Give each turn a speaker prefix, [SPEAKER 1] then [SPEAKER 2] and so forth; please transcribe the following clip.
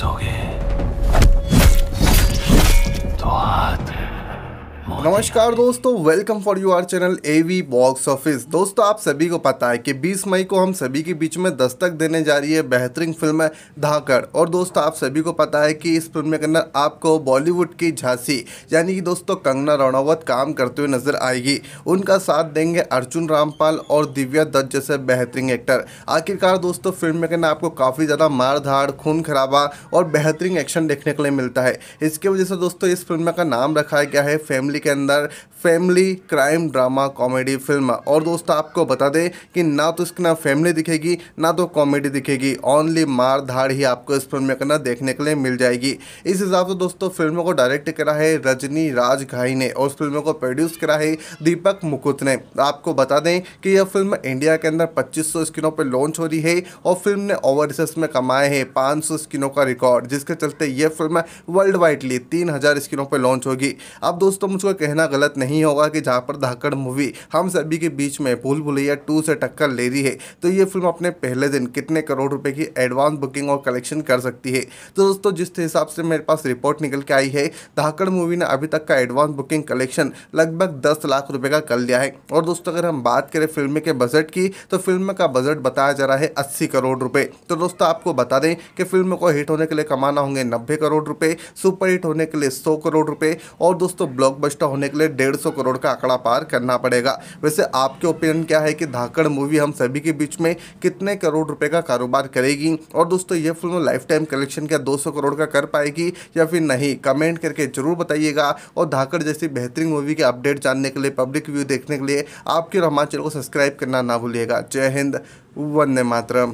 [SPEAKER 1] okay. नमस्कार दोस्तों welcome for your channel A V box office दोस्तों आप सभी को पता है कि 20 मई को हम सभी के बीच में दस्तक देने जा रही है बेहतरीन फिल्म धाकड़ और दोस्तों आप सभी को पता है कि इस फिल्म के अंदर आपको बॉलीवुड की झांसी यानी कि दोस्तों कंगना रणावत काम करते हुए नजर आएगी उनका साथ देंगे अर्जुन रामपाल और दिव्या दत्त जैसे बेहतरीन एक्टर आखिरकार दोस्तों फिल्म के अंदर आपको काफ़ी ज़्यादा मार धाड़ खून खराबा और बेहतरीन एक्शन देखने के लिए मिलता है इसके वजह से दोस्तों इस फिल्म का नाम रखा गया है फैमिली के अंदर family crime drama comedy film और दोस्तों आपको बता दें कि ना तो इसके ना फैमिली दिखेगी ना तो कॉमेडी दिखेगी ओनली मार धाड़ ही आपको इस फिल्म में करना देखने के लिए मिल जाएगी इस हिसाब से दोस्तों फिल्म को डायरेक्ट करा है रजनी राज घाई ने और उस फिल्म को प्रोड्यूस करा है दीपक मुकुत ने आपको बता दें कि यह फिल्म इंडिया के अंदर 2500 स्क्रीनों पर लॉन्च हो रही है और फिल्म ने ओवर में कमाए हैं 500 स्क्रीनों का रिकॉर्ड जिसके चलते यह फिल्म वर्ल्ड वाइडली 3000 स्क्रीनों पर लॉन्च होगी अब दोस्तों मुझको एक कहना गलत नहीं होगा कि पर धाकड़ मूवी हम सभी के बीच में भूल भुलैया टू से टक्कर ले रही है तो ये फिल्म अपने पहले दिन कितने करोड़ रुपए की एडवांस बुकिंग और कलेक्शन कर सकती है तो दोस्तों जिस हिसाब से मेरे पास रिपोर्ट निकल के आई है धाकड़ मूवी ने अभी तक का एडवांस बुकिंग कलेक्शन लगभग दस लाख रुपये का कर लिया है और दोस्तों अगर हम बात करें फिल्म के बजट की तो फिल्म का बजट बताया जा रहा है अस्सी करोड़ रुपये तो दोस्तों आपको बता दें कि फिल्म को हिट होने के लिए कमाना होंगे नब्बे करोड़ रुपये हिट होने के लिए सौ करोड़ रुपये और दोस्तों ब्लॉक होने के लिए डेढ़ करोड़ का आंकड़ा पार करना पड़ेगा वैसे आपके ओपिनियन क्या है कि धाकड़ मूवी हम सभी के बीच में कितने करोड़ रुपये का कारोबार करेगी और दोस्तों ये फिल्म लाइफ टाइम कलेक्शन क्या 200 करोड़ का कर पाएगी या फिर नहीं कमेंट करके जरूर बताइएगा और धाकड़ जैसी बेहतरीन मूवी के अपडेट जानने के लिए पब्लिक व्यू देखने के लिए आपके और हमारे चैनल को सब्सक्राइब करना ना भूलिएगा जय हिंद वंदे मातरम